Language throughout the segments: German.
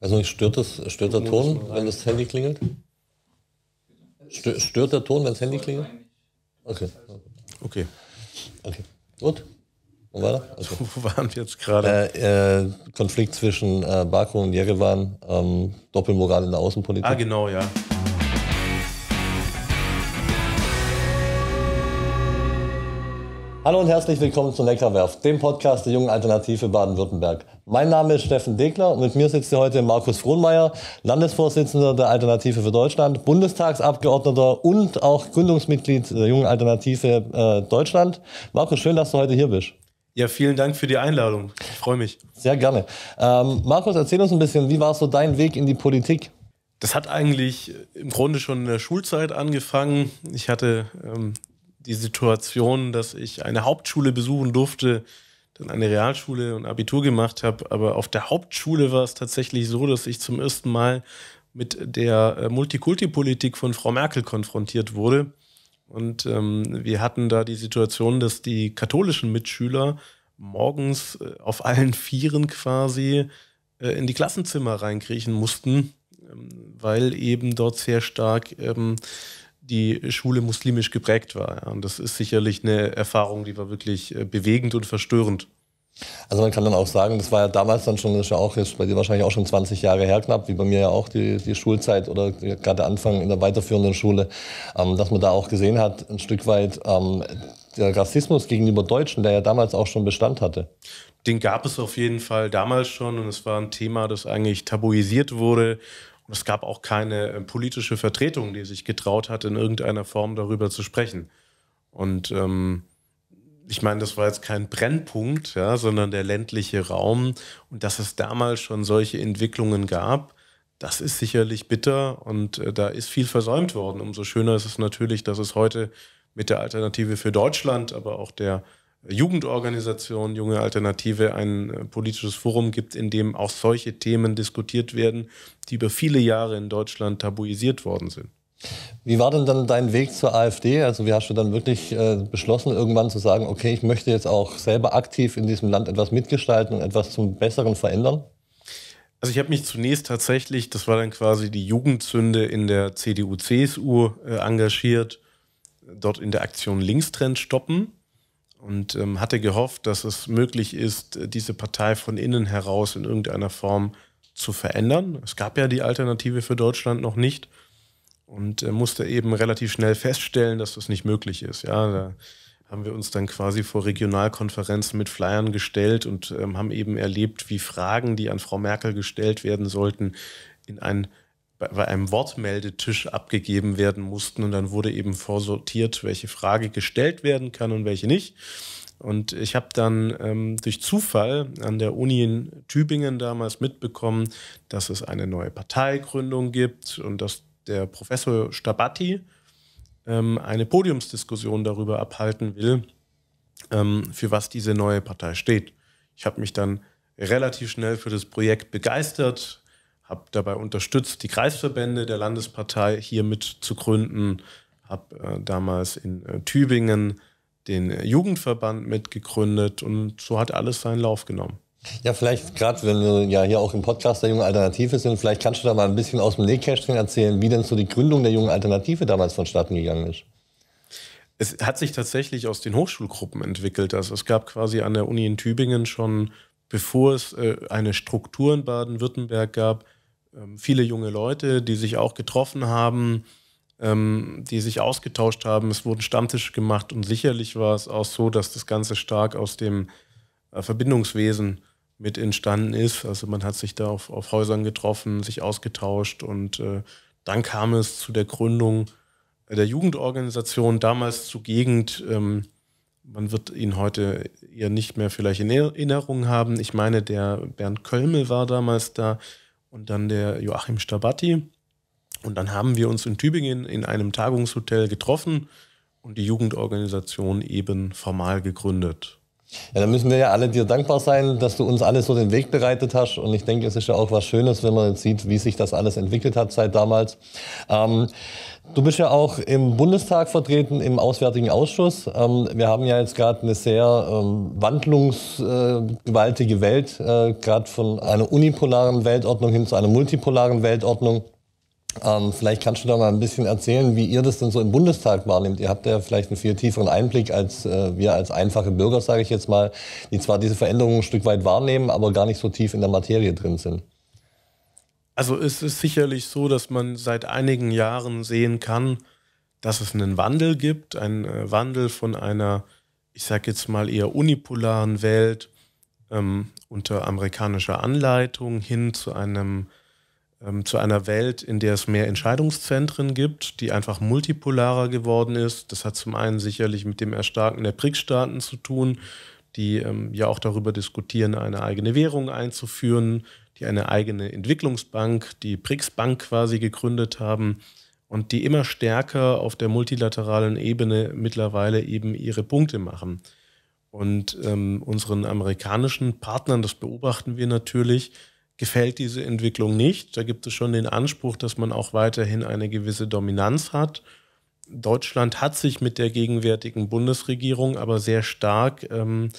Also stört, das, stört der Ton, wenn das Handy klingelt? Stört der Ton, wenn das Handy klingelt? Okay. Okay. Okay. Gut. Wo war Also, Wo waren wir jetzt gerade? Äh, äh, Konflikt zwischen äh, Baku und Jerewan, ähm, Doppelmoral in der Außenpolitik. Ah, genau, ja. Hallo und herzlich willkommen zu Leckerwerf, dem Podcast der jungen Alternative Baden-Württemberg. Mein Name ist Steffen Degler und mit mir sitzt hier heute Markus Frohnmeier, Landesvorsitzender der Alternative für Deutschland, Bundestagsabgeordneter und auch Gründungsmitglied der jungen Alternative äh, Deutschland. Markus, schön, dass du heute hier bist. Ja, vielen Dank für die Einladung. Ich freue mich. Sehr gerne. Ähm, Markus, erzähl uns ein bisschen, wie war so dein Weg in die Politik? Das hat eigentlich im Grunde schon in der Schulzeit angefangen. Ich hatte ähm, die Situation, dass ich eine Hauptschule besuchen durfte, dann eine Realschule und Abitur gemacht habe. Aber auf der Hauptschule war es tatsächlich so, dass ich zum ersten Mal mit der äh, Multikulti-Politik von Frau Merkel konfrontiert wurde. Und ähm, wir hatten da die Situation, dass die katholischen Mitschüler morgens äh, auf allen Vieren quasi äh, in die Klassenzimmer reinkriechen mussten, ähm, weil eben dort sehr stark ähm, die Schule muslimisch geprägt war. Und das ist sicherlich eine Erfahrung, die war wirklich äh, bewegend und verstörend. Also man kann dann auch sagen, das war ja damals dann schon, das ist ja auch jetzt bei dir wahrscheinlich auch schon 20 Jahre her knapp, wie bei mir ja auch die, die Schulzeit oder gerade Anfang in der weiterführenden Schule, ähm, dass man da auch gesehen hat, ein Stück weit ähm, der Rassismus gegenüber Deutschen, der ja damals auch schon Bestand hatte. Den gab es auf jeden Fall damals schon und es war ein Thema, das eigentlich tabuisiert wurde und es gab auch keine äh, politische Vertretung, die sich getraut hat, in irgendeiner Form darüber zu sprechen. Und ähm, ich meine, das war jetzt kein Brennpunkt, ja, sondern der ländliche Raum. Und dass es damals schon solche Entwicklungen gab, das ist sicherlich bitter und äh, da ist viel versäumt worden. Umso schöner ist es natürlich, dass es heute mit der Alternative für Deutschland, aber auch der Jugendorganisation Junge Alternative ein äh, politisches Forum gibt, in dem auch solche Themen diskutiert werden, die über viele Jahre in Deutschland tabuisiert worden sind. Wie war denn dann dein Weg zur AfD? Also wie hast du dann wirklich äh, beschlossen, irgendwann zu sagen, okay, ich möchte jetzt auch selber aktiv in diesem Land etwas mitgestalten und etwas zum Besseren verändern? Also ich habe mich zunächst tatsächlich, das war dann quasi die Jugendzünde in der CDU-CSU äh, engagiert, dort in der Aktion Linkstrend stoppen und ähm, hatte gehofft, dass es möglich ist, diese Partei von innen heraus in irgendeiner Form zu verändern. Es gab ja die Alternative für Deutschland noch nicht und äh, musste eben relativ schnell feststellen, dass das nicht möglich ist. Ja, da haben wir uns dann quasi vor Regionalkonferenzen mit Flyern gestellt und ähm, haben eben erlebt, wie Fragen, die an Frau Merkel gestellt werden sollten, in ein bei, einem Wortmeldetisch abgegeben werden mussten. Und dann wurde eben vorsortiert, welche Frage gestellt werden kann und welche nicht. Und ich habe dann ähm, durch Zufall an der Uni in Tübingen damals mitbekommen, dass es eine neue Parteigründung gibt und dass der Professor Stabatti ähm, eine Podiumsdiskussion darüber abhalten will, ähm, für was diese neue Partei steht. Ich habe mich dann relativ schnell für das Projekt begeistert, habe dabei unterstützt, die Kreisverbände der Landespartei hier mit zu gründen, habe äh, damals in äh, Tübingen den Jugendverband mitgegründet und so hat alles seinen Lauf genommen. Ja, vielleicht gerade, wenn wir ja hier auch im Podcast der Jungen Alternative sind, vielleicht kannst du da mal ein bisschen aus dem Nähkästchen erzählen, wie denn so die Gründung der Jungen Alternative damals vonstatten gegangen ist. Es hat sich tatsächlich aus den Hochschulgruppen entwickelt. Also es gab quasi an der Uni in Tübingen schon, bevor es äh, eine Struktur in Baden-Württemberg gab, ähm, viele junge Leute, die sich auch getroffen haben, ähm, die sich ausgetauscht haben. Es wurden Stammtische gemacht und sicherlich war es auch so, dass das Ganze stark aus dem äh, Verbindungswesen mit entstanden ist. Also man hat sich da auf, auf Häusern getroffen, sich ausgetauscht und äh, dann kam es zu der Gründung der Jugendorganisation damals zur Gegend. Ähm, man wird ihn heute eher nicht mehr vielleicht in Erinnerung haben. Ich meine, der Bernd Kölmel war damals da und dann der Joachim Stabatti. Und dann haben wir uns in Tübingen in einem Tagungshotel getroffen und die Jugendorganisation eben formal gegründet. Ja, da müssen wir ja alle dir dankbar sein, dass du uns alle so den Weg bereitet hast. Und ich denke, es ist ja auch was Schönes, wenn man jetzt sieht, wie sich das alles entwickelt hat seit damals. Ähm, du bist ja auch im Bundestag vertreten, im Auswärtigen Ausschuss. Ähm, wir haben ja jetzt gerade eine sehr ähm, wandlungsgewaltige Welt, äh, gerade von einer unipolaren Weltordnung hin zu einer multipolaren Weltordnung. Ähm, vielleicht kannst du da mal ein bisschen erzählen, wie ihr das denn so im Bundestag wahrnimmt. Ihr habt ja vielleicht einen viel tieferen Einblick als äh, wir als einfache Bürger, sage ich jetzt mal, die zwar diese Veränderungen ein Stück weit wahrnehmen, aber gar nicht so tief in der Materie drin sind. Also es ist sicherlich so, dass man seit einigen Jahren sehen kann, dass es einen Wandel gibt, einen äh, Wandel von einer, ich sage jetzt mal eher unipolaren Welt ähm, unter amerikanischer Anleitung hin zu einem ähm, zu einer Welt, in der es mehr Entscheidungszentren gibt, die einfach multipolarer geworden ist. Das hat zum einen sicherlich mit dem Erstarken der brics staaten zu tun, die ähm, ja auch darüber diskutieren, eine eigene Währung einzuführen, die eine eigene Entwicklungsbank, die BRICS-Bank quasi gegründet haben und die immer stärker auf der multilateralen Ebene mittlerweile eben ihre Punkte machen. Und ähm, unseren amerikanischen Partnern, das beobachten wir natürlich, gefällt diese Entwicklung nicht. Da gibt es schon den Anspruch, dass man auch weiterhin eine gewisse Dominanz hat. Deutschland hat sich mit der gegenwärtigen Bundesregierung aber sehr stark ähm,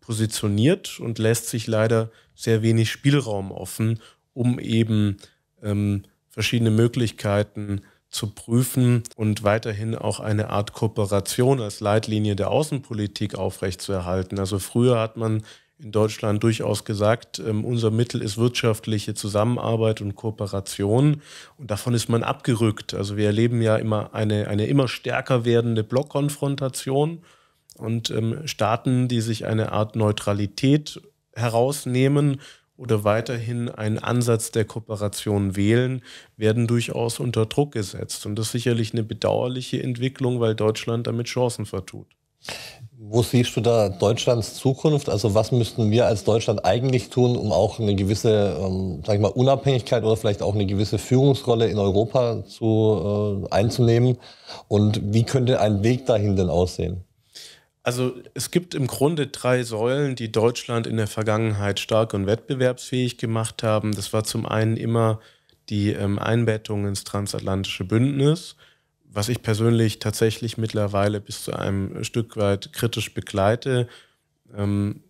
positioniert und lässt sich leider sehr wenig Spielraum offen, um eben ähm, verschiedene Möglichkeiten zu prüfen und weiterhin auch eine Art Kooperation als Leitlinie der Außenpolitik aufrechtzuerhalten. Also früher hat man in Deutschland durchaus gesagt, ähm, unser Mittel ist wirtschaftliche Zusammenarbeit und Kooperation. Und davon ist man abgerückt. Also wir erleben ja immer eine, eine immer stärker werdende Blockkonfrontation und ähm, Staaten, die sich eine Art Neutralität herausnehmen oder weiterhin einen Ansatz der Kooperation wählen, werden durchaus unter Druck gesetzt. Und das ist sicherlich eine bedauerliche Entwicklung, weil Deutschland damit Chancen vertut. Wo siehst du da Deutschlands Zukunft? Also was müssten wir als Deutschland eigentlich tun, um auch eine gewisse, ähm, sag ich mal, Unabhängigkeit oder vielleicht auch eine gewisse Führungsrolle in Europa zu, äh, einzunehmen? Und wie könnte ein Weg dahin denn aussehen? Also es gibt im Grunde drei Säulen, die Deutschland in der Vergangenheit stark und wettbewerbsfähig gemacht haben. Das war zum einen immer die ähm, Einbettung ins transatlantische Bündnis was ich persönlich tatsächlich mittlerweile bis zu einem Stück weit kritisch begleite. Ähm,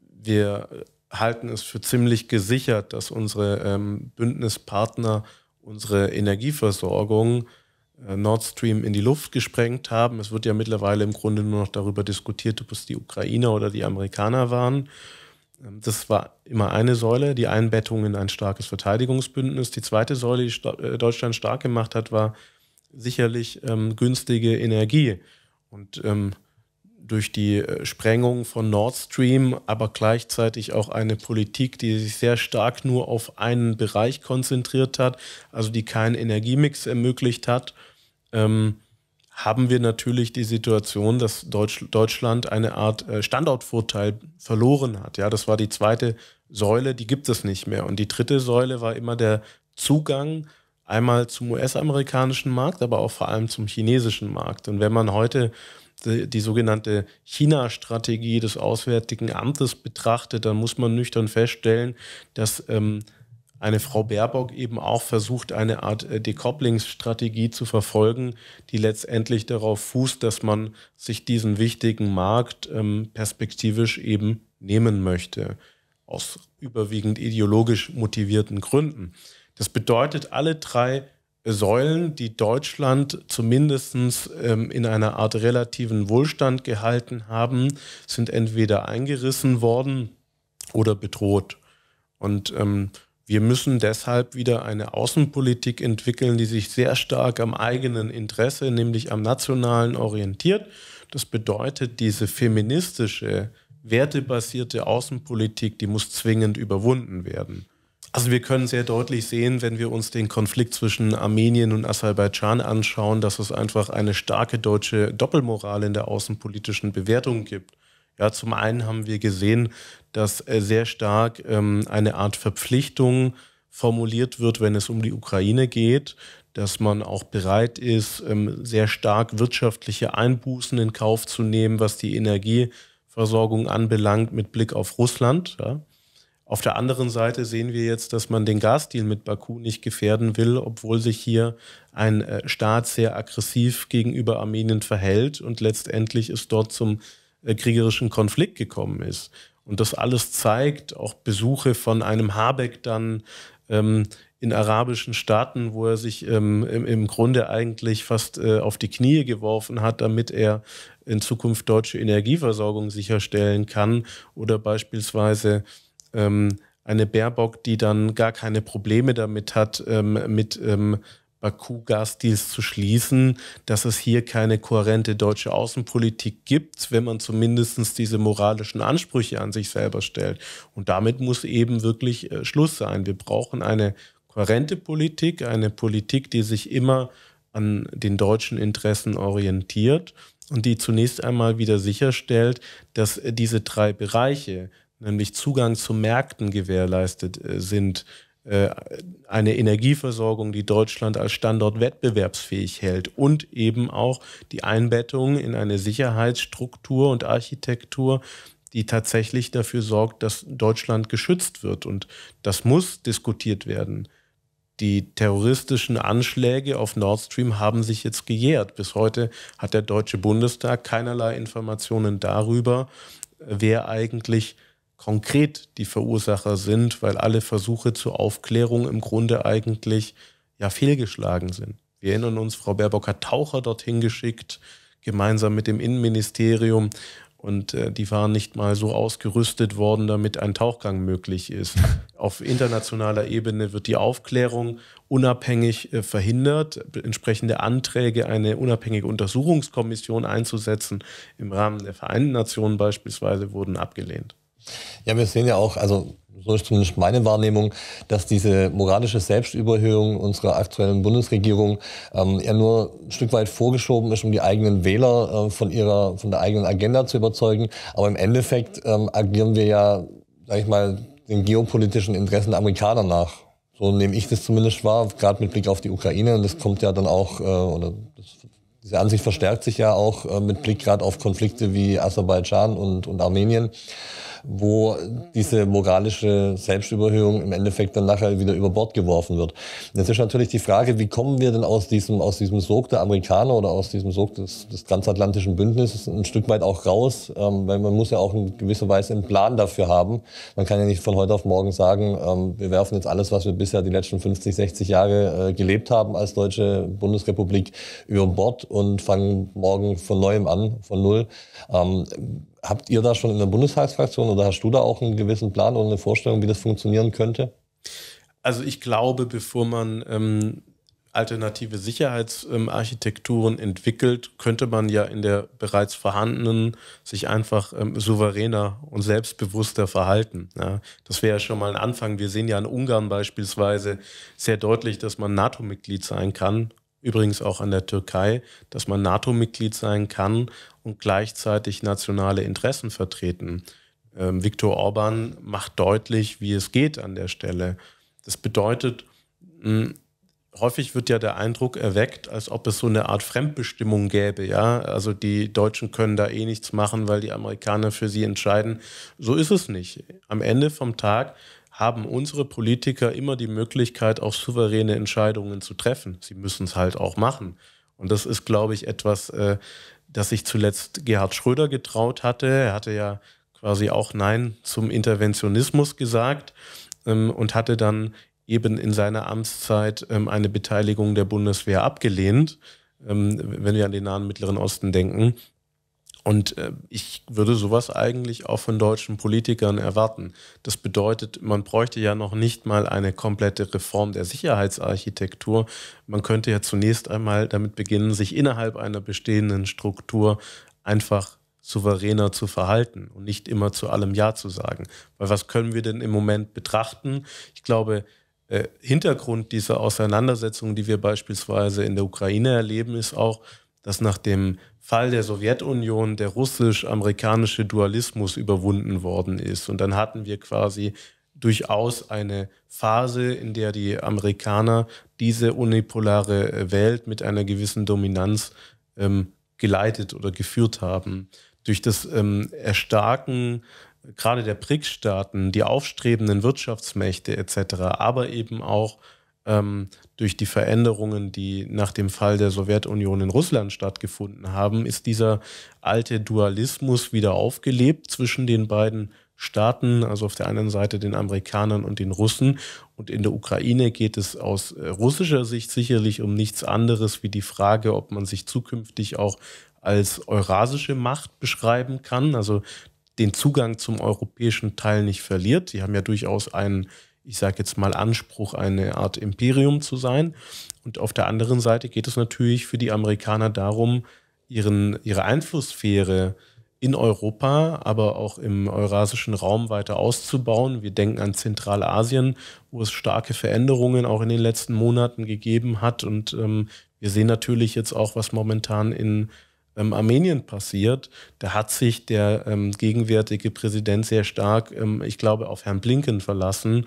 wir halten es für ziemlich gesichert, dass unsere ähm, Bündnispartner unsere Energieversorgung äh, Nord Stream in die Luft gesprengt haben. Es wird ja mittlerweile im Grunde nur noch darüber diskutiert, ob es die Ukrainer oder die Amerikaner waren. Ähm, das war immer eine Säule, die Einbettung in ein starkes Verteidigungsbündnis. Die zweite Säule, die äh, Deutschland stark gemacht hat, war sicherlich ähm, günstige Energie. Und ähm, durch die äh, Sprengung von Nord Stream, aber gleichzeitig auch eine Politik, die sich sehr stark nur auf einen Bereich konzentriert hat, also die keinen Energiemix ermöglicht hat, ähm, haben wir natürlich die Situation, dass Deutsch, Deutschland eine Art äh, Standortvorteil verloren hat. Ja, das war die zweite Säule, die gibt es nicht mehr. Und die dritte Säule war immer der Zugang Einmal zum US-amerikanischen Markt, aber auch vor allem zum chinesischen Markt. Und wenn man heute die, die sogenannte China-Strategie des Auswärtigen Amtes betrachtet, dann muss man nüchtern feststellen, dass ähm, eine Frau Baerbock eben auch versucht, eine Art äh, Decouplingsstrategie zu verfolgen, die letztendlich darauf fußt, dass man sich diesen wichtigen Markt ähm, perspektivisch eben nehmen möchte, aus überwiegend ideologisch motivierten Gründen. Das bedeutet, alle drei Säulen, die Deutschland zumindest ähm, in einer Art relativen Wohlstand gehalten haben, sind entweder eingerissen worden oder bedroht. Und ähm, wir müssen deshalb wieder eine Außenpolitik entwickeln, die sich sehr stark am eigenen Interesse, nämlich am nationalen, orientiert. Das bedeutet, diese feministische, wertebasierte Außenpolitik, die muss zwingend überwunden werden. Also wir können sehr deutlich sehen, wenn wir uns den Konflikt zwischen Armenien und Aserbaidschan anschauen, dass es einfach eine starke deutsche Doppelmoral in der außenpolitischen Bewertung gibt. Ja, zum einen haben wir gesehen, dass äh, sehr stark ähm, eine Art Verpflichtung formuliert wird, wenn es um die Ukraine geht, dass man auch bereit ist, ähm, sehr stark wirtschaftliche Einbußen in Kauf zu nehmen, was die Energieversorgung anbelangt, mit Blick auf Russland. Ja. Auf der anderen Seite sehen wir jetzt, dass man den Gasdeal mit Baku nicht gefährden will, obwohl sich hier ein äh, Staat sehr aggressiv gegenüber Armenien verhält und letztendlich es dort zum äh, kriegerischen Konflikt gekommen ist. Und das alles zeigt auch Besuche von einem Habeck dann ähm, in arabischen Staaten, wo er sich ähm, im, im, Grunde eigentlich fast äh, auf die Knie geworfen hat, damit er in Zukunft deutsche Energieversorgung sicherstellen kann oder beispielsweise ähm, eine Baerbock, die dann gar keine Probleme damit hat, ähm, mit ähm, Baku-Gasdeals zu schließen, dass es hier keine kohärente deutsche Außenpolitik gibt, wenn man zumindest diese moralischen Ansprüche an sich selber stellt. Und damit muss eben wirklich äh, Schluss sein. Wir brauchen eine kohärente Politik, eine Politik, die sich immer an den deutschen Interessen orientiert und die zunächst einmal wieder sicherstellt, dass äh, diese drei Bereiche, nämlich Zugang zu Märkten gewährleistet äh, sind, äh, eine Energieversorgung, die Deutschland als Standort wettbewerbsfähig hält und eben auch die Einbettung in eine Sicherheitsstruktur und Architektur, die tatsächlich dafür sorgt, dass Deutschland geschützt wird. Und das muss diskutiert werden. Die terroristischen Anschläge auf Nord Stream haben sich jetzt gejährt. Bis heute hat der Deutsche Bundestag keinerlei Informationen darüber, wer eigentlich konkret die Verursacher sind, weil alle Versuche zur Aufklärung im Grunde eigentlich ja fehlgeschlagen sind. Wir erinnern uns, Frau Baerbock hat Taucher dorthin geschickt, gemeinsam mit dem Innenministerium. Und äh, die waren nicht mal so ausgerüstet worden, damit ein Tauchgang möglich ist. Auf internationaler Ebene wird die Aufklärung unabhängig äh, verhindert. Entsprechende Anträge, eine unabhängige Untersuchungskommission einzusetzen, im Rahmen der Vereinten Nationen beispielsweise, wurden abgelehnt. Ja, wir sehen ja auch, also so ist zumindest meine Wahrnehmung, dass diese moralische Selbstüberhöhung unserer aktuellen Bundesregierung ähm, ja nur ein Stück weit vorgeschoben ist, um die eigenen Wähler äh, von ihrer, von der eigenen Agenda zu überzeugen. Aber im Endeffekt ähm, agieren wir ja, sag ich mal, den geopolitischen Interessen der Amerikaner nach. So nehme ich das zumindest wahr, gerade mit Blick auf die Ukraine. Und das kommt ja dann auch, äh, oder das, diese Ansicht verstärkt sich ja auch äh, mit Blick gerade auf Konflikte wie Aserbaidschan und, und Armenien wo diese moralische Selbstüberhöhung im Endeffekt dann nachher wieder über Bord geworfen wird. Jetzt ist natürlich die Frage, wie kommen wir denn aus diesem, aus diesem Sog der Amerikaner oder aus diesem Sog des, des transatlantischen Bündnisses ein Stück weit auch raus, ähm, weil man muss ja auch in gewisser Weise einen Plan dafür haben. Man kann ja nicht von heute auf morgen sagen, ähm, wir werfen jetzt alles, was wir bisher die letzten 50, 60 Jahre äh, gelebt haben als deutsche Bundesrepublik über Bord und fangen morgen von neuem an, von null. Ähm, habt ihr da schon in der Bundestagsfraktion oder hast du da auch einen gewissen Plan oder eine Vorstellung, wie das funktionieren könnte? Also ich glaube, bevor man ähm, alternative Sicherheitsarchitekturen ähm, entwickelt, könnte man ja in der bereits vorhandenen sich einfach ähm, souveräner und selbstbewusster verhalten. Ja? Das wäre ja schon mal ein Anfang. Wir sehen ja in Ungarn beispielsweise sehr deutlich, dass man NATO-Mitglied sein kann Übrigens auch an der Türkei, dass man NATO-Mitglied sein kann und gleichzeitig nationale Interessen vertreten. Ähm, Viktor Orban macht deutlich, wie es geht an der Stelle. Das bedeutet, mh, hm, häufig wird ja der Eindruck erweckt, als ob es so eine Art Fremdbestimmung gäbe, ja. Also die Deutschen können da eh nichts machen, weil die Amerikaner für sie entscheiden. So ist es nicht. Am Ende vom Tag haben unsere Politiker immer die Möglichkeit, auch souveräne Entscheidungen zu treffen. Sie müssen es halt auch machen. Und das ist, glaube ich, etwas, äh, das sich zuletzt Gerhard Schröder getraut hatte. Er hatte ja quasi auch Nein zum Interventionismus gesagt ähm, und hatte dann eben in seiner Amtszeit ähm, eine Beteiligung der Bundeswehr abgelehnt, ähm, wenn wir an den Nahen Mittleren Osten denken. Und äh, ich würde sowas eigentlich auch von deutschen Politikern erwarten. Das bedeutet, man bräuchte ja noch nicht mal eine komplette Reform der Sicherheitsarchitektur. Man könnte ja zunächst einmal damit beginnen, sich innerhalb einer bestehenden Struktur einfach souveräner zu verhalten und nicht immer zu allem Ja zu sagen. Weil was können wir denn im Moment betrachten? Ich glaube, äh, Hintergrund dieser Auseinandersetzung, die wir beispielsweise in der Ukraine erleben, ist auch, dass nach dem Fall der Sowjetunion der russisch-amerikanische Dualismus überwunden worden ist. Und dann hatten wir quasi durchaus eine Phase, in der die Amerikaner diese unipolare Welt mit einer gewissen Dominanz ähm, geleitet oder geführt haben. Durch das ähm, Erstarken gerade der BRICS-Staaten, die aufstrebenden Wirtschaftsmächte etc., aber eben auch ähm, durch die Veränderungen, die nach dem Fall der Sowjetunion in Russland stattgefunden haben, ist dieser alte Dualismus wieder aufgelebt zwischen den beiden Staaten, also auf der einen Seite den Amerikanern und den Russen. Und in der Ukraine geht es aus äh, russischer Sicht sicherlich um nichts anderes wie die Frage, ob man sich zukünftig auch als eurasische Macht beschreiben kann, also den Zugang zum europäischen Teil nicht verliert. Sie haben ja durchaus einen ich sage jetzt mal, Anspruch, eine Art Imperium zu sein. Und auf der anderen Seite geht es natürlich für die Amerikaner darum, ihren, ihre Einflusssphäre in Europa, aber auch im eurasischen Raum weiter auszubauen. Wir denken an Zentralasien, wo es starke Veränderungen auch in den letzten Monaten gegeben hat. Und ähm, wir sehen natürlich jetzt auch, was momentan in ähm, Armenien passiert. Da hat sich der ähm, gegenwärtige Präsident sehr stark, ähm, ich glaube, auf Herrn Blinken verlassen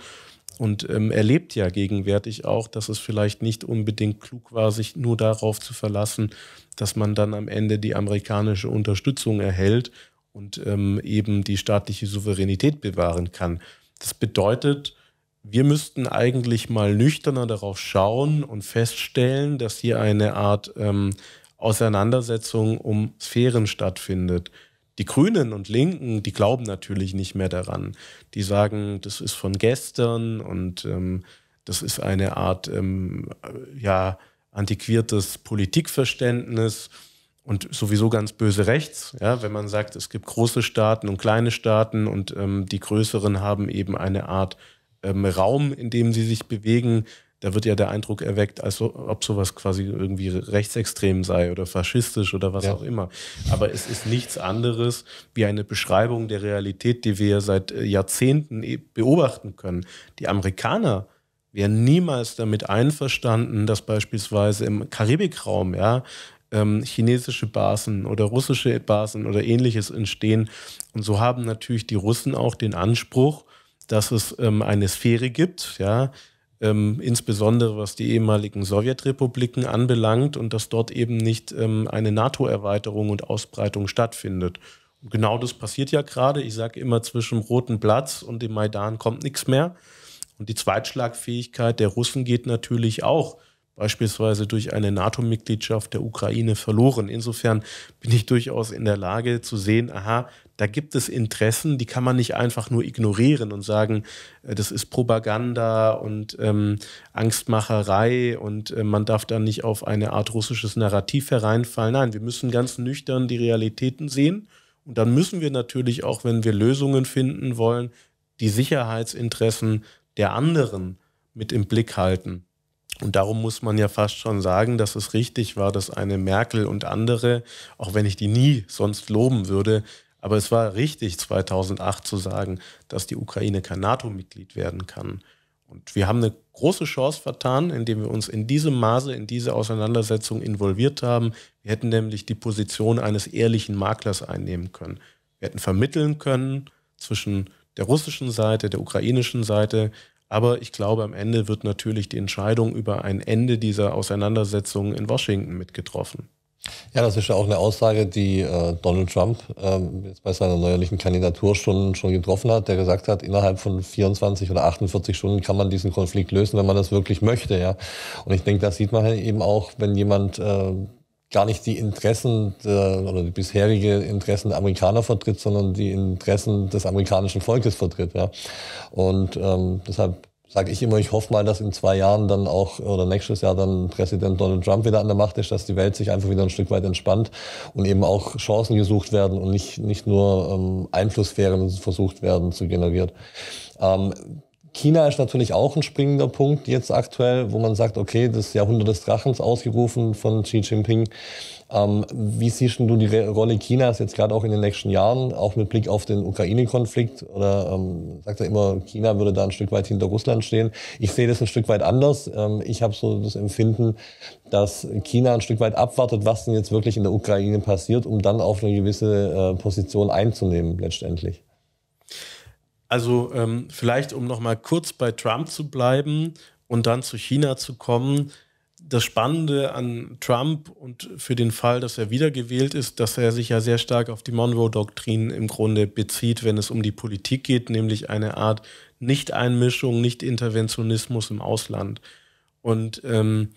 und ähm, erlebt ja gegenwärtig auch, dass es vielleicht nicht unbedingt klug war, sich nur darauf zu verlassen, dass man dann am Ende die amerikanische Unterstützung erhält und ähm, eben die staatliche Souveränität bewahren kann. Das bedeutet, wir müssten eigentlich mal nüchterner darauf schauen und feststellen, dass hier eine Art ähm, Auseinandersetzung um Sphären stattfindet. Die Grünen und Linken, die glauben natürlich nicht mehr daran. Die sagen, das ist von gestern und ähm, das ist eine Art ähm, äh, ja, antiquiertes Politikverständnis und sowieso ganz böse rechts, ja, wenn man sagt, es gibt große Staaten und kleine Staaten und ähm, die größeren haben eben eine Art ähm, Raum, in dem sie sich bewegen, da wird ja der Eindruck erweckt, als ob sowas quasi irgendwie rechtsextrem sei oder faschistisch oder was ja. auch immer. Aber es ist nichts anderes wie eine Beschreibung der Realität, die wir seit äh, Jahrzehnten e, beobachten können. Die Amerikaner wären niemals damit einverstanden, dass beispielsweise im Karibikraum, ja, ähm, chinesische Basen oder russische Basen oder ähnliches entstehen. Und so haben natürlich die Russen auch den Anspruch, dass es ähm, eine Sphäre gibt, ja, ähm, insbesondere was die ehemaligen Sowjetrepubliken anbelangt und dass dort eben nicht ähm, eine NATO-Erweiterung und Ausbreitung stattfindet. Und genau das passiert ja gerade. Ich sage immer, zwischen Roten Platz und dem Maidan kommt nichts mehr. Und die Zweitschlagfähigkeit der Russen geht natürlich auch beispielsweise durch eine NATO-Mitgliedschaft der Ukraine verloren. Insofern bin ich durchaus in der Lage zu sehen, aha, da gibt es Interessen, die kann man nicht einfach nur ignorieren und sagen, äh, das ist Propaganda und ähm, Angstmacherei und äh, man darf da nicht auf eine Art russisches Narrativ hereinfallen. Nein, wir müssen ganz nüchtern die Realitäten sehen. Und dann müssen wir natürlich auch, wenn wir Lösungen finden wollen, die Sicherheitsinteressen der anderen mit im Blick halten. Und darum muss man ja fast schon sagen, dass es richtig war, dass eine Merkel und andere, auch wenn ich die nie sonst loben würde, aber es war richtig, 2008 zu sagen, dass die Ukraine kein NATO-Mitglied werden kann. Und wir haben eine große Chance vertan, indem wir uns in diesem Maße in diese Auseinandersetzung involviert haben. Wir hätten nämlich die Position eines ehrlichen Maklers einnehmen können. Wir hätten vermitteln können zwischen der russischen Seite, der ukrainischen Seite, aber ich glaube, am Ende wird natürlich die Entscheidung über ein Ende dieser Auseinandersetzung in Washington mitgetroffen. Ja, das ist ja auch eine Aussage, die äh, Donald Trump ähm, jetzt bei seiner neuerlichen Kandidatur schon, schon getroffen hat, der gesagt hat, innerhalb von 24 oder 48 Stunden kann man diesen Konflikt lösen, wenn man das wirklich möchte. Ja? Und ich denke, das sieht man halt eben auch, wenn jemand äh, gar nicht die Interessen der, oder die bisherige Interessen der Amerikaner vertritt, sondern die Interessen des amerikanischen Volkes vertritt. Ja. Und ähm, deshalb sage ich immer, ich hoffe mal, dass in zwei Jahren dann auch oder nächstes Jahr dann Präsident Donald Trump wieder an der Macht ist, dass die Welt sich einfach wieder ein Stück weit entspannt und eben auch Chancen gesucht werden und nicht, nicht nur ähm, Einflusssphären versucht werden zu generieren. Ähm, China ist natürlich auch ein springender Punkt jetzt aktuell, wo man sagt, okay, das Jahrhundert des Drachens ausgerufen von Xi Jinping. Ähm, wie siehst du die Rolle Chinas jetzt gerade auch in den nächsten Jahren, auch mit Blick auf den Ukraine-Konflikt? Oder ähm, sagt er immer, China würde da ein Stück weit hinter Russland stehen? Ich sehe das ein Stück weit anders. Ähm, ich habe so das Empfinden, dass China ein Stück weit abwartet, was denn jetzt wirklich in der Ukraine passiert, um dann auf eine gewisse äh, Position einzunehmen letztendlich. Also ähm, vielleicht, um nochmal kurz bei Trump zu bleiben und dann zu China zu kommen. Das Spannende an Trump und für den Fall, dass er wiedergewählt ist, dass er sich ja sehr stark auf die Monroe-Doktrin im Grunde bezieht, wenn es um die Politik geht, nämlich eine Art Nicht-Einmischung, Nicht-Interventionismus im Ausland. Und ähm,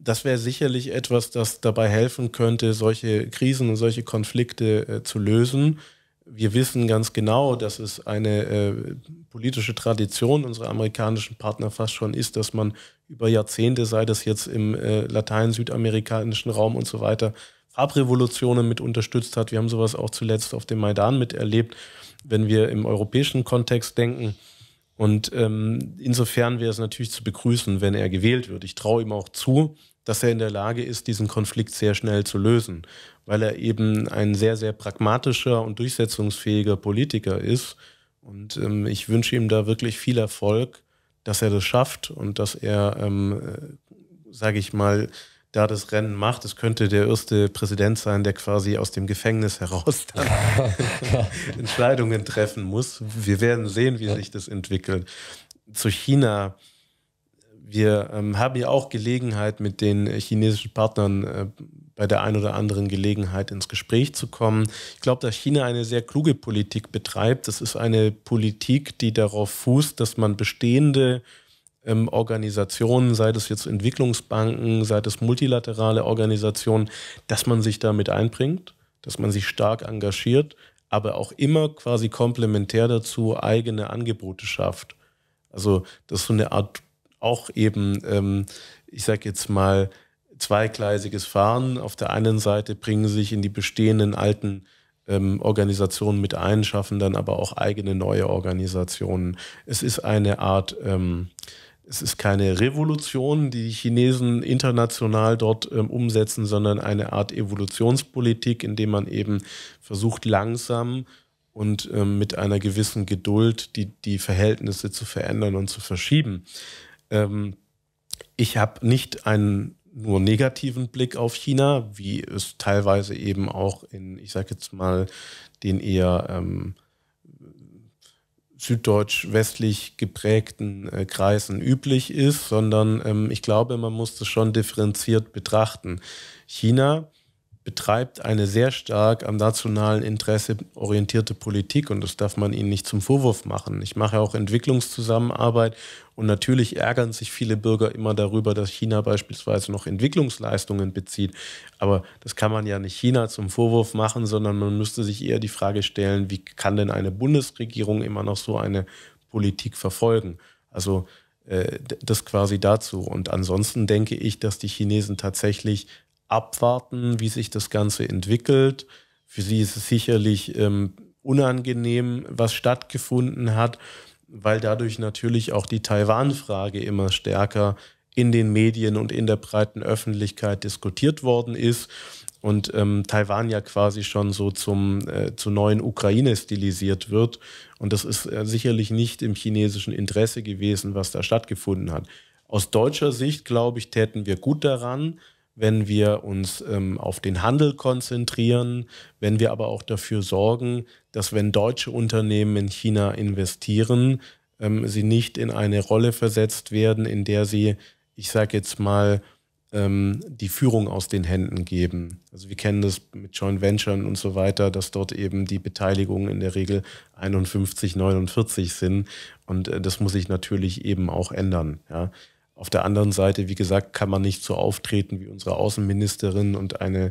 das wäre sicherlich etwas, das dabei helfen könnte, solche Krisen und solche Konflikte äh, zu lösen. Wir wissen ganz genau, dass es eine äh, politische Tradition unserer amerikanischen Partner fast schon ist, dass man über Jahrzehnte, sei das jetzt im äh, latein südamerikanischen Raum und so weiter, Farbrevolutionen mit unterstützt hat. Wir haben sowas auch zuletzt auf dem Maidan miterlebt, wenn wir im europäischen Kontext denken. Und ähm, insofern wäre es natürlich zu begrüßen, wenn er gewählt wird. Ich traue ihm auch zu, dass er in der Lage ist, diesen Konflikt sehr schnell zu lösen, weil er eben ein sehr, sehr pragmatischer und durchsetzungsfähiger Politiker ist. Und ähm, ich wünsche ihm da wirklich viel Erfolg, dass er das schafft und dass er, ähm, äh, sage ich mal, da das Rennen macht. Es könnte der erste Präsident sein, der quasi aus dem Gefängnis heraus dann Entscheidungen treffen muss. Wir werden sehen, wie sich das entwickelt. Zu China wir ähm, haben ja auch Gelegenheit, mit den chinesischen Partnern äh, bei der einen oder anderen Gelegenheit ins Gespräch zu kommen. Ich glaube, dass China eine sehr kluge Politik betreibt. Das ist eine Politik, die darauf fußt, dass man bestehende ähm, Organisationen, sei das jetzt Entwicklungsbanken, sei das multilaterale Organisationen, dass man sich damit einbringt, dass man sich stark engagiert, aber auch immer quasi komplementär dazu eigene Angebote schafft. Also das ist so eine Art auch eben, ähm, ich sage jetzt mal, zweigleisiges Fahren. Auf der einen Seite bringen sich in die bestehenden alten ähm, Organisationen mit ein, schaffen dann aber auch eigene neue Organisationen. Es ist eine Art, ähm, es ist keine Revolution, die die Chinesen international dort ähm, umsetzen, sondern eine Art Evolutionspolitik, indem man eben versucht, langsam und ähm, mit einer gewissen Geduld die, die Verhältnisse zu verändern und zu verschieben. Ähm, ich habe nicht einen nur negativen Blick auf China, wie es teilweise eben auch in, ich sage jetzt mal, den eher ähm, süddeutsch-westlich geprägten äh, Kreisen üblich ist, sondern ähm, ich glaube, man muss das schon differenziert betrachten. China betreibt eine sehr stark am nationalen Interesse orientierte Politik und das darf man ihnen nicht zum Vorwurf machen. Ich mache auch Entwicklungszusammenarbeit und natürlich ärgern sich viele Bürger immer darüber, dass China beispielsweise noch Entwicklungsleistungen bezieht. Aber das kann man ja nicht China zum Vorwurf machen, sondern man müsste sich eher die Frage stellen, wie kann denn eine Bundesregierung immer noch so eine Politik verfolgen? Also äh, das quasi dazu. Und ansonsten denke ich, dass die Chinesen tatsächlich abwarten, wie sich das Ganze entwickelt. Für sie ist es sicherlich ähm, unangenehm, was stattgefunden hat, weil dadurch natürlich auch die Taiwan-Frage immer stärker in den Medien und in der breiten Öffentlichkeit diskutiert worden ist und ähm, Taiwan ja quasi schon so zum äh, zur neuen Ukraine stilisiert wird und das ist äh, sicherlich nicht im chinesischen Interesse gewesen, was da stattgefunden hat. Aus deutscher Sicht glaube ich, täten wir gut daran, wenn wir uns ähm, auf den Handel konzentrieren, wenn wir aber auch dafür sorgen, dass wenn deutsche Unternehmen in China investieren, ähm, sie nicht in eine Rolle versetzt werden, in der sie, ich sage jetzt mal, ähm, die Führung aus den Händen geben. Also wir kennen das mit Joint Venture und so weiter, dass dort eben die Beteiligungen in der Regel 51, 49 sind. Und äh, das muss sich natürlich eben auch ändern. Ja. Auf der anderen Seite, wie gesagt, kann man nicht so auftreten wie unsere Außenministerin und eine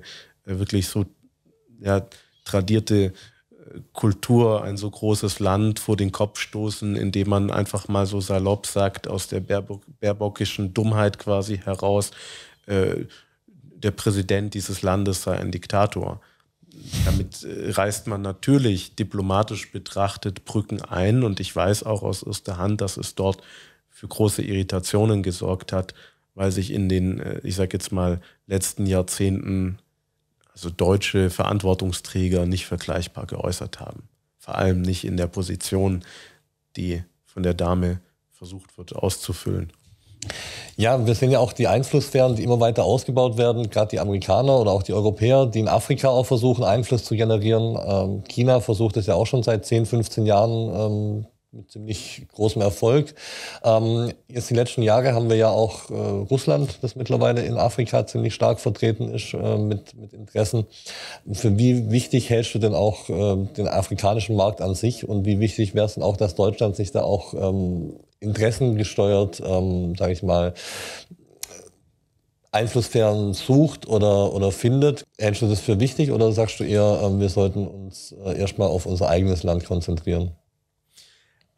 äh, wirklich so ja, tradierte äh, Kultur, ein so großes Land vor den Kopf stoßen, indem man einfach mal so salopp sagt, aus der bärbockischen Dummheit quasi heraus, äh, der Präsident dieses Landes sei ein Diktator. Damit äh, reißt man natürlich diplomatisch betrachtet Brücken ein und ich weiß auch aus erster Hand, dass es dort für große Irritationen gesorgt hat, weil sich in den, äh, ich sage jetzt mal, letzten Jahrzehnten also deutsche Verantwortungsträger nicht vergleichbar geäußert haben. Vor allem nicht in der Position, die von der Dame versucht wird auszufüllen. Ja, wir sehen ja auch die Einflusssphären, die immer weiter ausgebaut werden. Gerade die Amerikaner oder auch die Europäer, die in Afrika auch versuchen, Einfluss zu generieren. Ähm, China versucht es ja auch schon seit 10, 15 Jahren, ähm, mit ziemlich großem Erfolg. Ähm, jetzt die letzten Jahre haben wir ja auch äh, Russland, das mittlerweile in Afrika ziemlich stark vertreten ist äh, mit, mit Interessen. Für wie wichtig hältst du denn auch äh, den afrikanischen Markt an sich und wie wichtig wäre es denn auch, dass Deutschland sich da auch ähm, interessengesteuert, ähm, sage ich mal, Einflussfern sucht oder, oder findet. Hältst du das für wichtig oder sagst du eher, ähm, wir sollten uns äh, erstmal auf unser eigenes Land konzentrieren?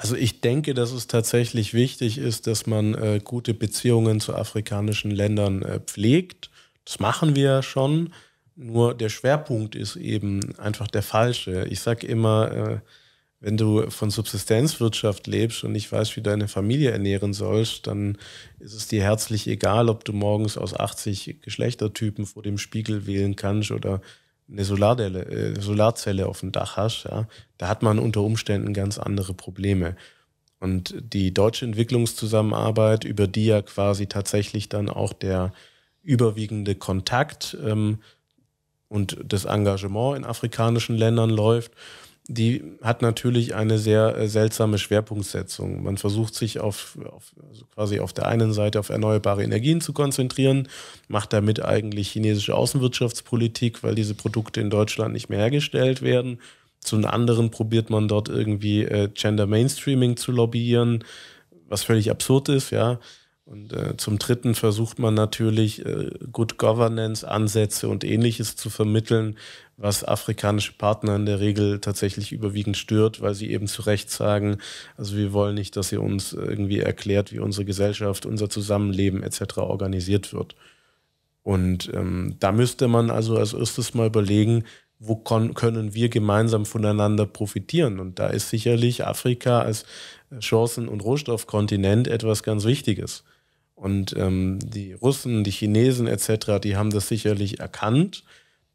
Also ich denke, dass es tatsächlich wichtig ist, dass man äh, gute Beziehungen zu afrikanischen Ländern äh, pflegt. Das machen wir ja schon. Nur der Schwerpunkt ist eben einfach der falsche. Ich sage immer, äh, wenn du von Subsistenzwirtschaft lebst und nicht weißt, wie deine Familie ernähren sollst, dann ist es dir herzlich egal, ob du morgens aus 80 Geschlechtertypen vor dem Spiegel wählen kannst oder eine Solardelle, äh, Solarzelle auf dem Dach hast, ja, da hat man unter Umständen ganz andere Probleme. Und die deutsche Entwicklungszusammenarbeit, über die ja quasi tatsächlich dann auch der überwiegende Kontakt ähm, und das Engagement in afrikanischen Ländern läuft, die hat natürlich eine sehr äh, seltsame Schwerpunktsetzung. Man versucht sich auf, auf also quasi auf der einen Seite auf erneuerbare Energien zu konzentrieren, macht damit eigentlich chinesische Außenwirtschaftspolitik, weil diese Produkte in Deutschland nicht mehr hergestellt werden. Zum anderen probiert man dort irgendwie äh, Gender Mainstreaming zu lobbyieren, was völlig absurd ist, ja. Und äh, zum Dritten versucht man natürlich, äh, Good Governance-Ansätze und ähnliches zu vermitteln, was afrikanische Partner in der Regel tatsächlich überwiegend stört, weil sie eben zu Recht sagen, also wir wollen nicht, dass ihr uns irgendwie erklärt, wie unsere Gesellschaft, unser Zusammenleben etc. organisiert wird. Und ähm, da müsste man also als erstes mal überlegen, wo können wir gemeinsam voneinander profitieren. Und da ist sicherlich Afrika als äh, Chancen- und Rohstoffkontinent etwas ganz Wichtiges. Und ähm, die Russen, die Chinesen etc., die haben das sicherlich erkannt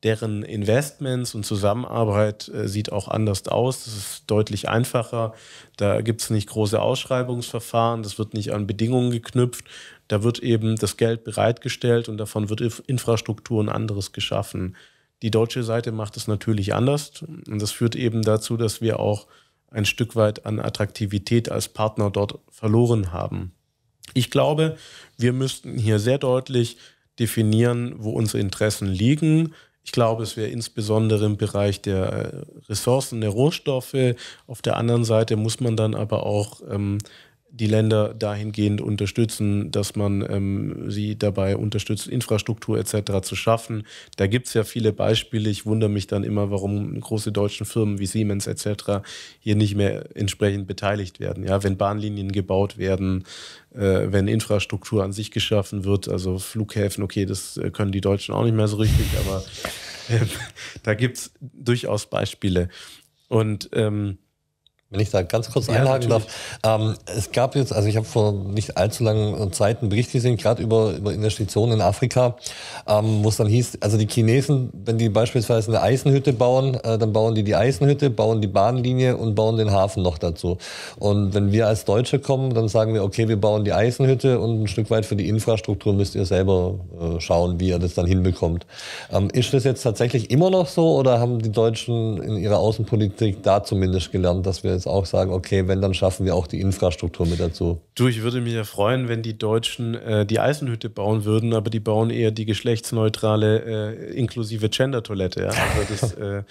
deren Investments und Zusammenarbeit äh, sieht auch anders aus. Das ist deutlich einfacher. Da gibt es nicht große Ausschreibungsverfahren, das wird nicht an Bedingungen geknüpft. Da wird eben das Geld bereitgestellt und davon wird Infrastruktur und anderes geschaffen. Die deutsche Seite macht es natürlich anders und das führt eben dazu, dass wir auch ein Stück weit an Attraktivität als Partner dort verloren haben. Ich glaube, wir müssten hier sehr deutlich definieren, wo unsere Interessen liegen, ich glaube, es wäre insbesondere im Bereich der äh, Ressourcen, der Rohstoffe. Auf der anderen Seite muss man dann aber auch ähm, die Länder dahingehend unterstützen, dass man ähm, sie dabei unterstützt, Infrastruktur etc. zu schaffen. Da gibt es ja viele Beispiele. Ich wundere mich dann immer, warum große deutsche Firmen wie Siemens etc. hier nicht mehr entsprechend beteiligt werden. Ja, wenn Bahnlinien gebaut werden, äh, wenn Infrastruktur an sich geschaffen wird, also Flughäfen, okay, das äh, können die Deutschen auch nicht mehr so richtig, aber äh, da gibt es durchaus Beispiele. Und ähm, wenn ich da ganz kurz ja, einhaken darf. Ähm, es gab jetzt, also ich habe vor nicht allzu langen Zeiten einen Bericht gesehen, gerade über, über Investitionen in Afrika, ähm, wo es dann hieß, also die Chinesen, wenn die beispielsweise eine Eisenhütte bauen, äh, dann bauen die die Eisenhütte, bauen die Bahnlinie und bauen den Hafen noch dazu. Und wenn wir als Deutsche kommen, dann sagen wir, okay, wir bauen die Eisenhütte und ein Stück weit für die Infrastruktur müsst ihr selber äh, schauen, wie ihr das dann hinbekommt. Ähm, ist das jetzt tatsächlich immer noch so oder haben die Deutschen in ihrer Außenpolitik da zumindest gelernt, dass wir jetzt auch sagen, okay, wenn, dann schaffen wir auch die Infrastruktur mit dazu. Du, ich würde mich ja freuen, wenn die Deutschen äh, die Eisenhütte bauen würden, aber die bauen eher die geschlechtsneutrale, äh, inklusive Gender-Toilette. Ja? Also das, äh,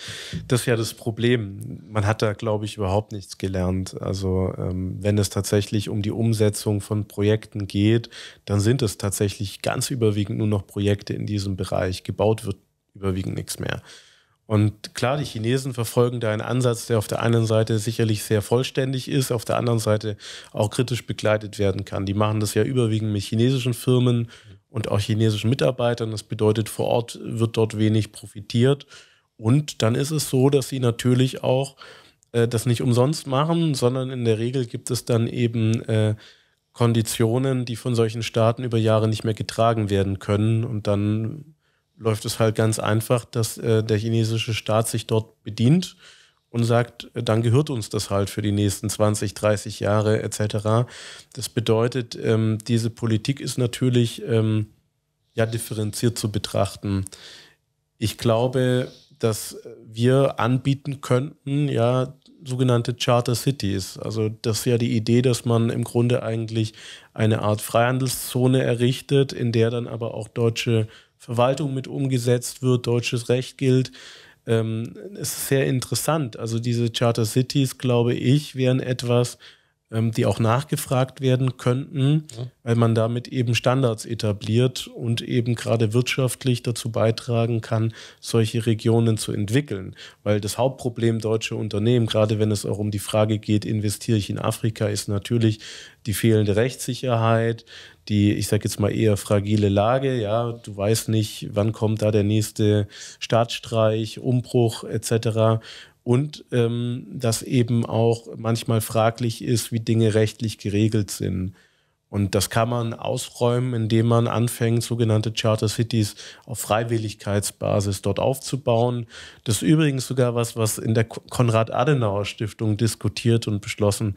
das, ist ja das Problem. Man hat da, glaube ich, überhaupt nichts gelernt. Also ähm, wenn es tatsächlich um die Umsetzung von Projekten geht, dann sind es tatsächlich ganz überwiegend nur noch Projekte in diesem Bereich. Gebaut wird überwiegend nichts mehr. Und klar, die Chinesen verfolgen da einen Ansatz, der auf der einen Seite sicherlich sehr vollständig ist, auf der anderen Seite auch kritisch begleitet werden kann. Die machen das ja überwiegend mit chinesischen Firmen und auch chinesischen Mitarbeitern. Das bedeutet, vor Ort wird dort wenig profitiert. Und dann ist es so, dass sie natürlich auch äh, das nicht umsonst machen, sondern in der Regel gibt es dann eben äh, Konditionen, die von solchen Staaten über Jahre nicht mehr getragen werden können. Und dann läuft es halt ganz einfach, dass äh, der chinesische Staat sich dort bedient und sagt, äh, dann gehört uns das halt für die nächsten 20, 30 Jahre etc. Das bedeutet, ähm, diese Politik ist natürlich ähm, ja differenziert zu betrachten. Ich glaube, dass wir anbieten könnten, ja, sogenannte Charter Cities. Also das ist ja die Idee, dass man im Grunde eigentlich eine Art Freihandelszone errichtet, in der dann aber auch deutsche Verwaltung mit umgesetzt wird, deutsches Recht gilt. Ähm, es ist sehr interessant. Also diese Charter Cities, glaube ich, wären etwas, ähm, die auch nachgefragt werden könnten, ja. Mhm. weil man damit eben Standards etabliert und eben gerade wirtschaftlich dazu beitragen kann, solche Regionen zu entwickeln. Weil das Hauptproblem deutscher Unternehmen, gerade wenn es auch um die Frage geht, investiere ich in Afrika, ist natürlich die fehlende Rechtssicherheit, die, ich sage jetzt mal eher fragile Lage. Ja, du weißt nicht, wann kommt da der nächste Staatsstreich, Umbruch etc. Und ähm, dass eben auch manchmal fraglich ist, wie Dinge rechtlich geregelt sind. Und das kann man ausräumen, indem man anfängt, sogenannte Charter Cities auf Freiwilligkeitsbasis dort aufzubauen. Das ist übrigens sogar was, was in der Konrad-Adenauer-Stiftung diskutiert und beschlossen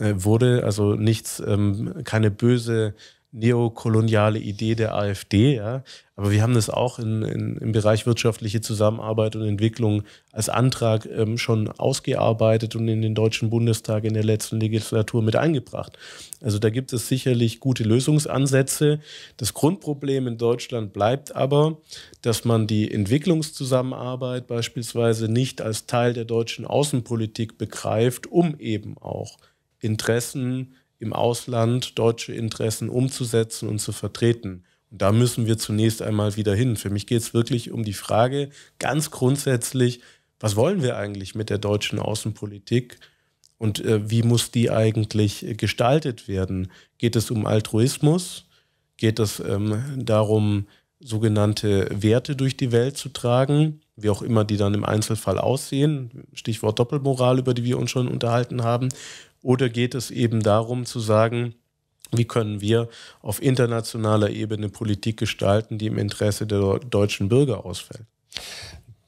äh, wurde. Also nichts, ähm, keine böse neokoloniale Idee der AfD, ja. Aber wir haben das auch in, in, im Bereich wirtschaftliche Zusammenarbeit und Entwicklung als Antrag ähm, schon ausgearbeitet und in den Deutschen Bundestag in der letzten Legislatur mit eingebracht. Also da gibt es sicherlich gute Lösungsansätze. Das Grundproblem in Deutschland bleibt aber, dass man die Entwicklungszusammenarbeit beispielsweise nicht als Teil der deutschen Außenpolitik begreift, um eben auch Interessen, im Ausland deutsche Interessen umzusetzen und zu vertreten. Und da müssen wir zunächst einmal wieder hin. Für mich geht es wirklich um die Frage, ganz grundsätzlich, was wollen wir eigentlich mit der deutschen Außenpolitik und äh, wie muss die eigentlich äh, gestaltet werden? Geht es um Altruismus? Geht es ähm, darum, sogenannte Werte durch die Welt zu tragen, wie auch immer die dann im Einzelfall aussehen, Stichwort Doppelmoral, über die wir uns schon unterhalten haben, oder geht es eben darum zu sagen, wie können wir auf internationaler Ebene Politik gestalten, die im Interesse der deutschen Bürger ausfällt?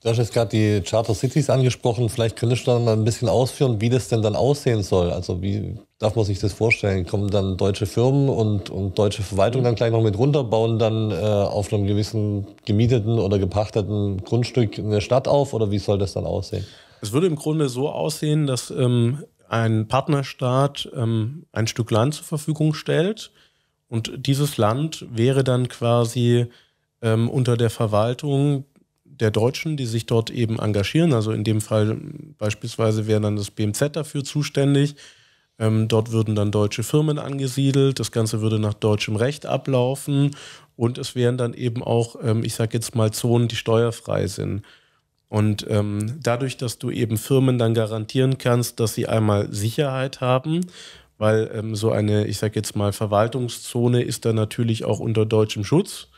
Du hast jetzt gerade die Charter Cities angesprochen. Vielleicht könntest du dann mal ein bisschen ausführen, wie das denn dann aussehen soll. Also wie darf man sich das vorstellen? Kommen dann deutsche Firmen und, und deutsche Verwaltung dann gleich noch mit runter, bauen dann äh, auf einem gewissen gemieteten oder gepachteten Grundstück eine Stadt auf oder wie soll das dann aussehen? Es würde im Grunde so aussehen, dass ähm, ein Partnerstaat ähm, ein Stück Land zur Verfügung stellt. Und dieses Land wäre dann quasi ähm, unter der Verwaltung der Deutschen, die sich dort eben engagieren. Also in dem Fall beispielsweise wäre dann das BMZ dafür zuständig. Ähm, dort würden dann deutsche Firmen angesiedelt. Das Ganze würde nach deutschem Recht ablaufen. Und es wären dann eben auch, ähm, ich sage jetzt mal, Zonen, die steuerfrei sind. Und ähm, dadurch, dass du eben Firmen dann garantieren kannst, dass sie einmal Sicherheit haben, weil ähm, so eine, ich sag jetzt mal, Verwaltungszone ist da natürlich auch unter deutschem Schutz.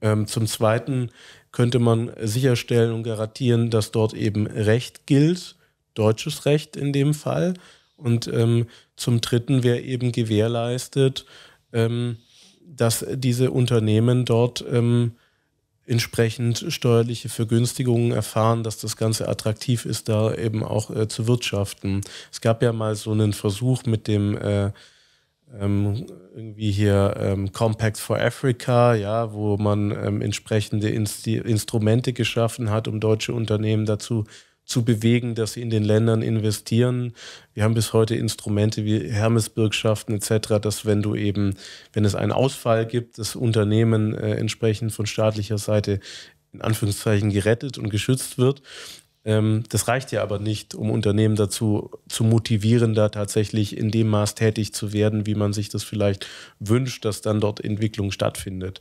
Ähm, zum Zweiten könnte man sicherstellen und garantieren, dass dort eben Recht gilt, deutsches Recht in dem Fall. Und ähm, zum Dritten wäre eben gewährleistet, ähm, dass diese Unternehmen dort Ähm, entsprechend steuerliche Vergünstigungen erfahren, dass das Ganze attraktiv ist, da eben auch äh, zu wirtschaften. Es gab ja mal so einen Versuch mit dem äh, ähm, irgendwie hier ähm, Compact for Africa, ja, wo man ähm, entsprechende Insti Instrumente geschaffen hat, um deutsche Unternehmen dazu zu bewegen, dass sie in den Ländern investieren. Wir haben bis heute Instrumente wie Hermesbürgschaften etc., dass wenn du eben, wenn es einen Ausfall gibt, das Unternehmen äh, entsprechend von staatlicher Seite in Anführungszeichen gerettet und geschützt wird. Ähm, das reicht ja aber nicht, um Unternehmen dazu zu motivieren, da tatsächlich in dem Maß tätig zu werden, wie man sich das vielleicht wünscht, dass dann dort Entwicklung stattfindet.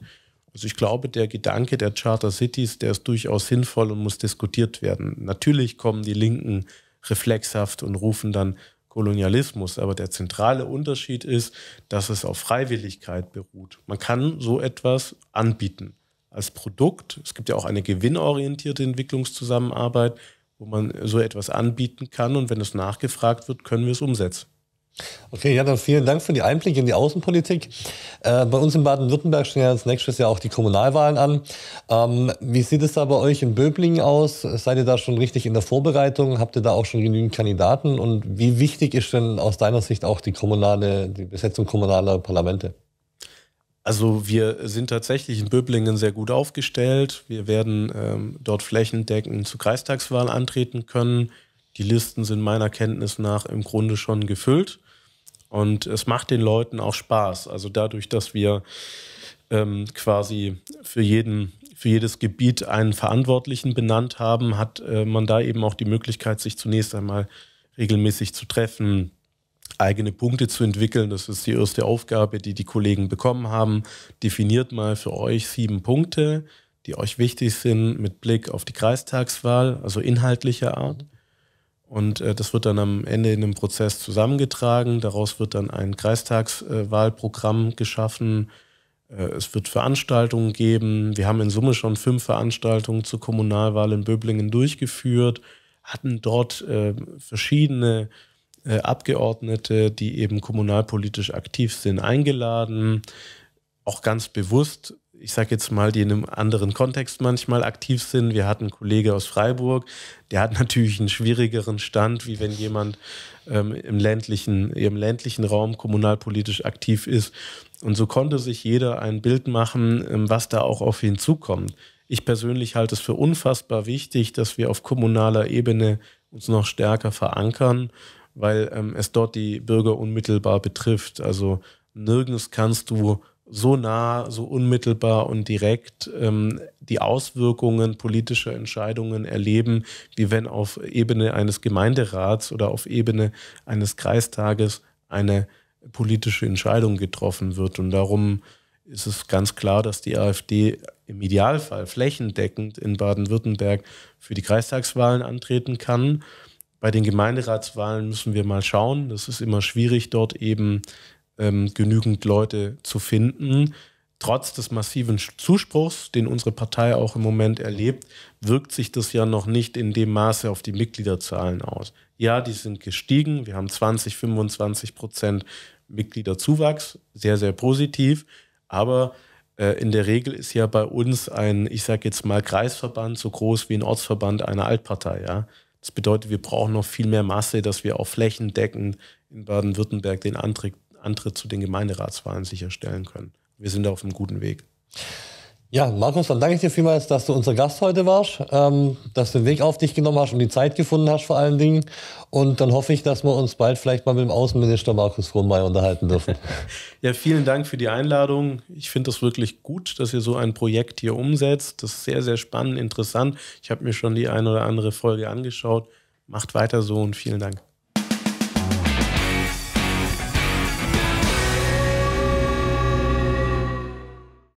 Also ich glaube, der Gedanke der Charter Cities, der ist durchaus sinnvoll und muss diskutiert werden. Natürlich kommen die Linken reflexhaft und rufen dann Kolonialismus, aber der zentrale Unterschied ist, dass es auf Freiwilligkeit beruht. Man kann so etwas anbieten als Produkt. Es gibt ja auch eine gewinnorientierte Entwicklungszusammenarbeit, wo man so etwas anbieten kann und wenn es nachgefragt wird, können wir es umsetzen. Okay, ja, dann vielen Dank für die Einblicke in die Außenpolitik. Äh, bei uns in Baden-Württemberg stehen ja als nächstes Jahr auch die Kommunalwahlen an. Ähm, wie sieht es da bei euch in Böblingen aus? Seid ihr da schon richtig in der Vorbereitung? Habt ihr da auch schon genügend Kandidaten? Und wie wichtig ist denn aus deiner Sicht auch die kommunale, die Besetzung kommunaler Parlamente? Also wir sind tatsächlich in Böblingen sehr gut aufgestellt. Wir werden ähm, dort flächendeckend zur Kreistagswahl antreten können. Die Listen sind meiner Kenntnis nach im Grunde schon gefüllt. Und es macht den Leuten auch Spaß. Also dadurch, dass wir ähm, quasi für jeden für jedes Gebiet einen Verantwortlichen benannt haben, hat äh, man da eben auch die Möglichkeit, sich zunächst einmal regelmäßig zu treffen, eigene Punkte zu entwickeln. Das ist die erste Aufgabe, die die Kollegen bekommen haben. Definiert mal für euch sieben Punkte, die euch wichtig sind mit Blick auf die Kreistagswahl, also inhaltlicher Art. Und äh, das wird dann am Ende in einem Prozess zusammengetragen. Daraus wird dann ein Kreistagswahlprogramm äh, geschaffen. Äh, es wird Veranstaltungen geben. Wir haben in Summe schon fünf Veranstaltungen zur Kommunalwahl in Böblingen durchgeführt, hatten dort äh, verschiedene äh, Abgeordnete, die eben kommunalpolitisch aktiv sind, eingeladen. Auch ganz bewusst ich sage jetzt mal, die in einem anderen Kontext manchmal aktiv sind. Wir hatten einen Kollege aus Freiburg, der hat natürlich einen schwierigeren Stand, wie wenn jemand ähm, im, ländlichen, im ländlichen Raum kommunalpolitisch aktiv ist. Und so konnte sich jeder ein Bild machen, ähm, was da auch auf ihn zukommt. Ich persönlich halte es für unfassbar wichtig, dass wir auf kommunaler Ebene uns noch stärker verankern, weil ähm, es dort die Bürger unmittelbar betrifft. Also nirgends kannst du so nah, so unmittelbar und direkt ähm, die Auswirkungen politischer Entscheidungen erleben, wie wenn auf Ebene eines Gemeinderats oder auf Ebene eines Kreistages eine politische Entscheidung getroffen wird. Und darum ist es ganz klar, dass die AfD im Idealfall flächendeckend in Baden-Württemberg für die Kreistagswahlen antreten kann. Bei den Gemeinderatswahlen müssen wir mal schauen. Das ist immer schwierig, dort eben ähm, genügend Leute zu finden. Trotz des massiven Zuspruchs, den unsere Partei auch im Moment erlebt, wirkt sich das ja noch nicht in dem Maße auf die Mitgliederzahlen aus. Ja, die sind gestiegen. Wir haben 20, 25 Prozent Mitgliederzuwachs. Sehr, sehr positiv. Aber äh, in der Regel ist ja bei uns ein, ich sage jetzt mal, Kreisverband so groß wie ein Ortsverband einer Altpartei. Ja? Das bedeutet, wir brauchen noch viel mehr Masse, dass wir auch flächendeckend in Baden-Württemberg den Antritt Antritt zu den Gemeinderatswahlen sicherstellen können. Wir sind auf einem guten Weg. Ja, Markus, dann danke ich dir vielmals, dass du unser Gast heute warst, ähm, dass du den Weg auf dich genommen hast und die Zeit gefunden hast vor allen Dingen. Und dann hoffe ich, dass wir uns bald vielleicht mal mit dem Außenminister Markus Frohnmeier unterhalten dürfen. ja, vielen Dank für die Einladung. Ich finde es wirklich gut, dass ihr so ein Projekt hier umsetzt. Das ist sehr, sehr spannend, interessant. Ich habe mir schon die eine oder andere Folge angeschaut. Macht weiter so und vielen Dank.